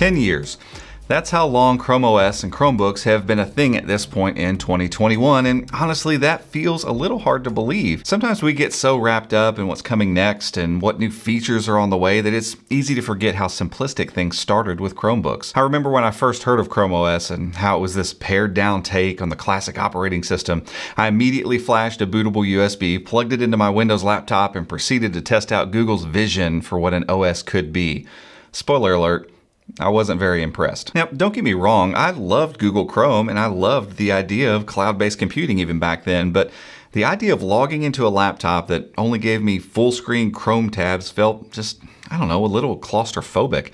10 years. That's how long Chrome OS and Chromebooks have been a thing at this point in 2021, and honestly, that feels a little hard to believe. Sometimes we get so wrapped up in what's coming next and what new features are on the way that it's easy to forget how simplistic things started with Chromebooks. I remember when I first heard of Chrome OS and how it was this pared down take on the classic operating system, I immediately flashed a bootable USB, plugged it into my Windows laptop, and proceeded to test out Google's vision for what an OS could be. Spoiler alert, I wasn't very impressed. Now, don't get me wrong, I loved Google Chrome and I loved the idea of cloud-based computing even back then, but the idea of logging into a laptop that only gave me full screen Chrome tabs felt just, I don't know, a little claustrophobic.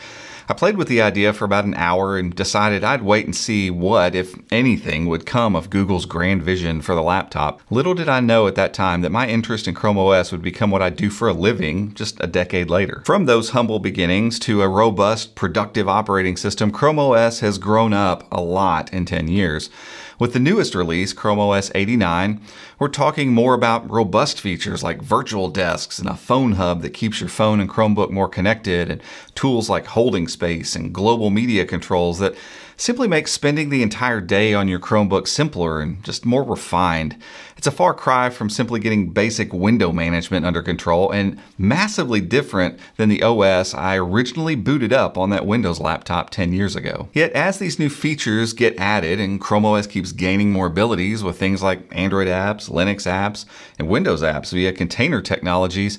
I played with the idea for about an hour and decided I'd wait and see what, if anything, would come of Google's grand vision for the laptop. Little did I know at that time that my interest in Chrome OS would become what I do for a living just a decade later. From those humble beginnings to a robust, productive operating system, Chrome OS has grown up a lot in 10 years. With the newest release, Chrome OS 89, we're talking more about robust features like virtual desks and a phone hub that keeps your phone and Chromebook more connected, and tools like holding space and global media controls that simply makes spending the entire day on your Chromebook simpler and just more refined. It's a far cry from simply getting basic window management under control and massively different than the OS I originally booted up on that Windows laptop 10 years ago. Yet as these new features get added and Chrome OS keeps gaining more abilities with things like Android apps, Linux apps, and Windows apps via container technologies,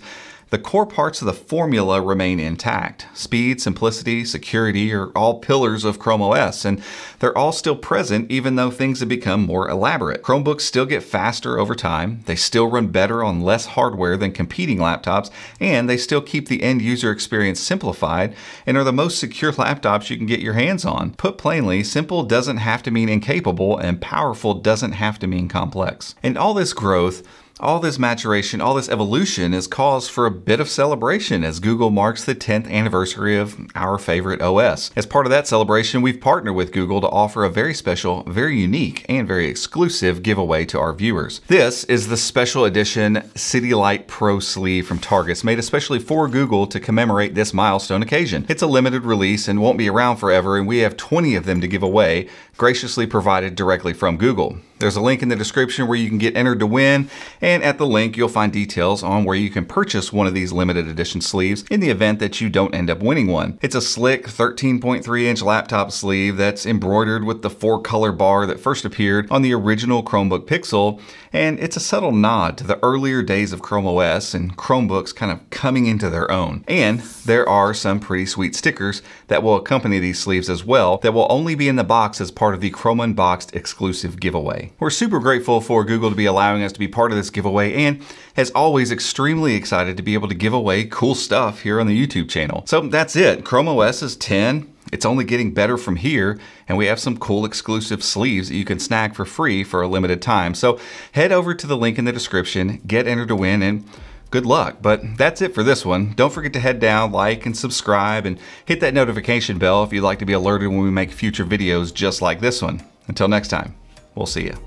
the core parts of the formula remain intact. Speed, simplicity, security are all pillars of Chrome OS, and they're all still present even though things have become more elaborate. Chromebooks still get faster over time, they still run better on less hardware than competing laptops, and they still keep the end user experience simplified and are the most secure laptops you can get your hands on. Put plainly, simple doesn't have to mean incapable, and powerful doesn't have to mean complex. And all this growth all this maturation, all this evolution is cause for a bit of celebration as Google marks the 10th anniversary of our favorite OS. As part of that celebration, we've partnered with Google to offer a very special, very unique, and very exclusive giveaway to our viewers. This is the special edition City Light Pro sleeve from Target, made especially for Google to commemorate this milestone occasion. It's a limited release and won't be around forever, and we have 20 of them to give away, graciously provided directly from Google. There's a link in the description where you can get entered to win, and at the link you'll find details on where you can purchase one of these limited edition sleeves in the event that you don't end up winning one. It's a slick 13.3 inch laptop sleeve that's embroidered with the four color bar that first appeared on the original Chromebook Pixel, and it's a subtle nod to the earlier days of Chrome OS and Chromebooks kind of coming into their own. And there are some pretty sweet stickers that will accompany these sleeves as well that will only be in the box as part of the Chrome Unboxed exclusive giveaway. We're super grateful for Google to be allowing us to be part of this giveaway and as always extremely excited to be able to give away cool stuff here on the YouTube channel. So that's it. Chrome OS is 10. It's only getting better from here, and we have some cool exclusive sleeves that you can snag for free for a limited time. So head over to the link in the description, get entered to win, and good luck. But that's it for this one. Don't forget to head down, like, and subscribe, and hit that notification bell if you'd like to be alerted when we make future videos just like this one. Until next time. We'll see you.